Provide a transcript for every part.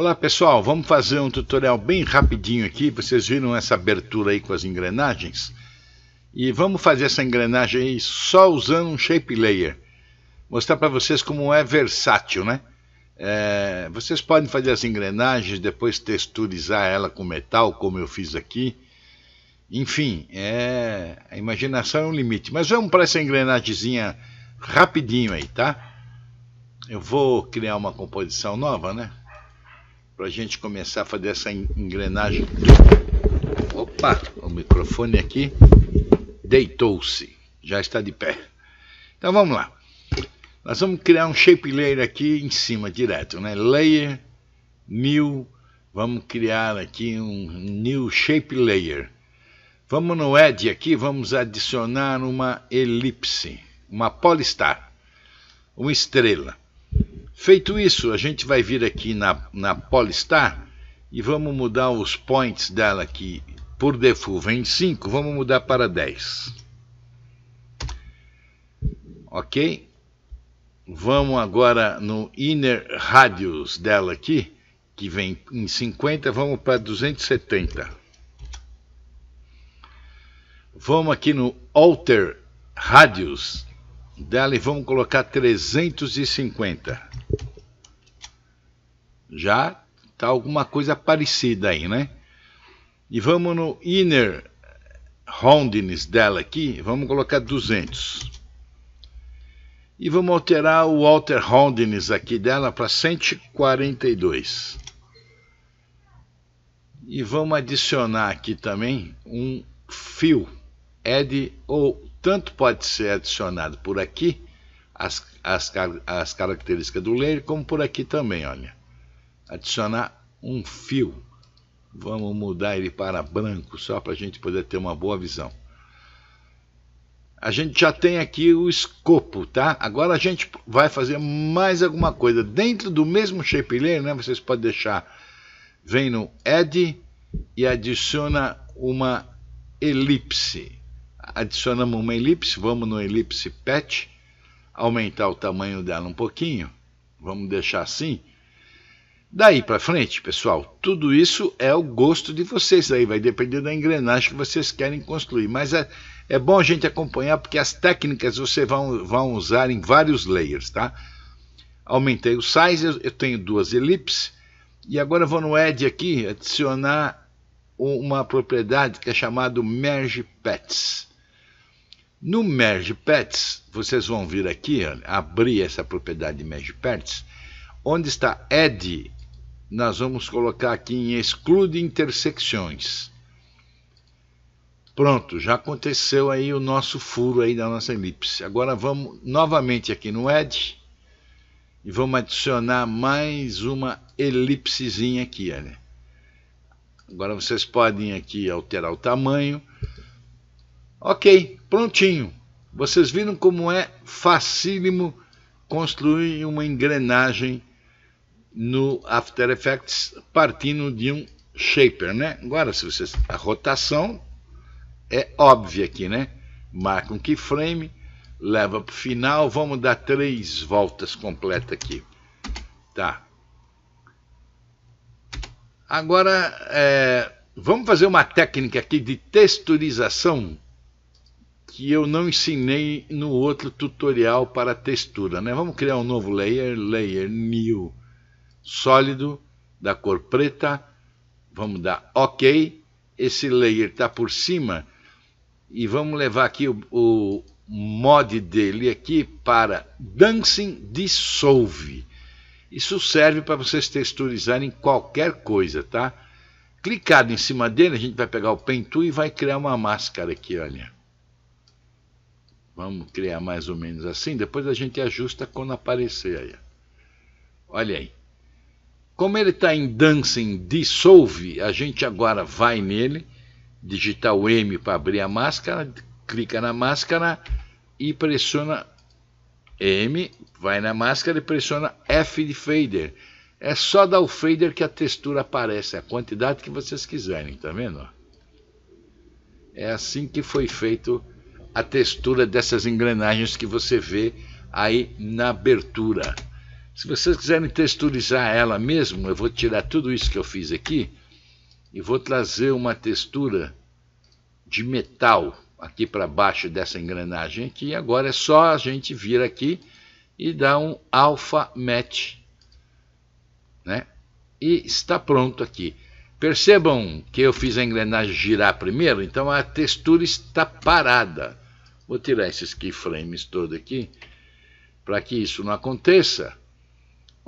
Olá pessoal, vamos fazer um tutorial bem rapidinho aqui, vocês viram essa abertura aí com as engrenagens? E vamos fazer essa engrenagem aí só usando um Shape Layer. Mostrar para vocês como é versátil, né? É, vocês podem fazer as engrenagens, depois texturizar ela com metal, como eu fiz aqui. Enfim, é, a imaginação é um limite. Mas vamos para essa engrenagem rapidinho aí, tá? Eu vou criar uma composição nova, né? para a gente começar a fazer essa engrenagem. Opa, o microfone aqui deitou-se, já está de pé. Então vamos lá. Nós vamos criar um shape layer aqui em cima direto, né? Layer, new, vamos criar aqui um new shape layer. Vamos no edge aqui, vamos adicionar uma elipse, uma polistar, uma estrela. Feito isso, a gente vai vir aqui na, na Polystar e vamos mudar os points dela aqui, por default vem 5, vamos mudar para 10. Ok? Vamos agora no inner radius dela aqui, que vem em 50, vamos para 270. Vamos aqui no alter radius dela e vamos colocar 350. Já tá alguma coisa parecida aí, né? E vamos no inner roundness dela aqui, vamos colocar 200. E vamos alterar o outer roundness aqui dela para 142. E vamos adicionar aqui também um fio. Add, é ou tanto pode ser adicionado por aqui, as, as, as características do layer, como por aqui também, olha adicionar um fio. Vamos mudar ele para branco, só para a gente poder ter uma boa visão. A gente já tem aqui o escopo, tá? Agora a gente vai fazer mais alguma coisa. Dentro do mesmo shape layer, né? Vocês podem deixar, vem no Add e adiciona uma elipse. Adicionamos uma elipse, vamos no elipse patch, aumentar o tamanho dela um pouquinho. Vamos deixar assim Daí para frente, pessoal, tudo isso é o gosto de vocês. Aí vai depender da engrenagem que vocês querem construir. Mas é, é bom a gente acompanhar porque as técnicas vocês vão, vão usar em vários layers, tá? Aumentei o size, eu tenho duas elipses. E agora vou no Add aqui, adicionar uma propriedade que é chamada Merge Pets. No Merge Pets, vocês vão vir aqui, abrir essa propriedade Merge Pets, onde está Add nós vamos colocar aqui em exclude intersecções. Pronto, já aconteceu aí o nosso furo aí da nossa elipse. Agora vamos novamente aqui no Edge e vamos adicionar mais uma elipsezinha aqui, olha. Agora vocês podem aqui alterar o tamanho. Ok, prontinho. Vocês viram como é facílimo construir uma engrenagem no After Effects partindo de um shaper, né? Agora, se você a rotação é óbvia aqui, né? Marca um keyframe, leva para o final, vamos dar três voltas completas aqui, tá? Agora, é, vamos fazer uma técnica aqui de texturização que eu não ensinei no outro tutorial para textura, né? Vamos criar um novo layer, layer new sólido, da cor preta. Vamos dar OK. Esse layer está por cima. E vamos levar aqui o, o mod dele aqui para Dancing Dissolve. Isso serve para vocês texturizarem qualquer coisa, tá? Clicado em cima dele, a gente vai pegar o Pentool e vai criar uma máscara aqui, olha. Vamos criar mais ou menos assim, depois a gente ajusta quando aparecer aí. Olha aí. Como ele está em Dancing Dissolve, a gente agora vai nele, digita o M para abrir a máscara, clica na máscara e pressiona M, vai na máscara e pressiona F de fader. É só dar o fader que a textura aparece, a quantidade que vocês quiserem, tá vendo? É assim que foi feito a textura dessas engrenagens que você vê aí na abertura. Se vocês quiserem texturizar ela mesmo, eu vou tirar tudo isso que eu fiz aqui e vou trazer uma textura de metal aqui para baixo dessa engrenagem aqui. Agora é só a gente vir aqui e dar um alpha match, né? E está pronto aqui. Percebam que eu fiz a engrenagem girar primeiro, então a textura está parada. Vou tirar esses keyframes todos aqui para que isso não aconteça.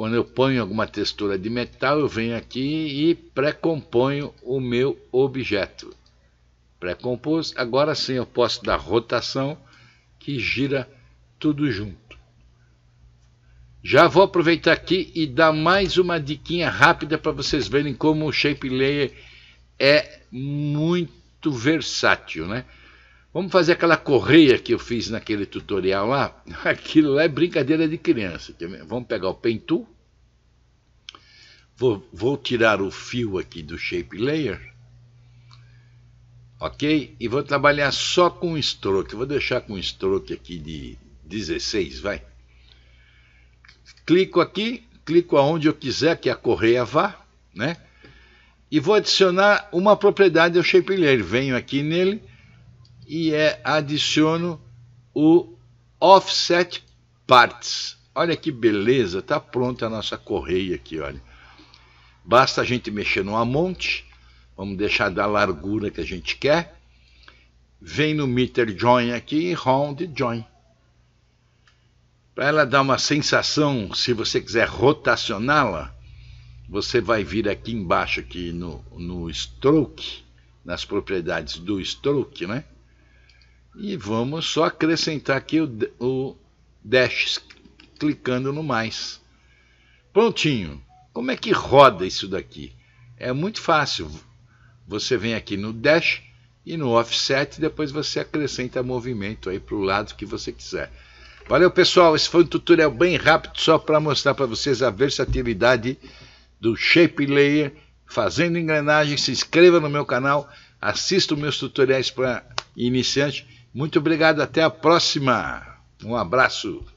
Quando eu ponho alguma textura de metal, eu venho aqui e pré-componho o meu objeto. Pré-compus, agora sim eu posso dar rotação que gira tudo junto. Já vou aproveitar aqui e dar mais uma diquinha rápida para vocês verem como o Shape Layer é muito versátil, né? Vamos fazer aquela correia que eu fiz naquele tutorial lá? Aquilo lá é brincadeira de criança. Vamos pegar o Pentool, Vou, vou tirar o fio aqui do Shape Layer, ok? E vou trabalhar só com stroke, vou deixar com stroke aqui de 16, vai. Clico aqui, clico aonde eu quiser que a correia vá, né? E vou adicionar uma propriedade ao Shape Layer, venho aqui nele e é, adiciono o Offset Parts. Olha que beleza, está pronta a nossa correia aqui, olha. Basta a gente mexer no amonte, vamos deixar da largura que a gente quer. Vem no meter join aqui, round join. Para ela dar uma sensação, se você quiser rotacioná-la, você vai vir aqui embaixo, aqui no, no stroke, nas propriedades do stroke, né? E vamos só acrescentar aqui o, o dash, clicando no mais. Prontinho. Como é que roda isso daqui? É muito fácil. Você vem aqui no Dash e no Offset, depois você acrescenta movimento aí para o lado que você quiser. Valeu, pessoal. Esse foi um tutorial bem rápido só para mostrar para vocês a versatilidade do Shape Layer fazendo engrenagem. Se inscreva no meu canal, assista os meus tutoriais para iniciantes. Muito obrigado, até a próxima. Um abraço.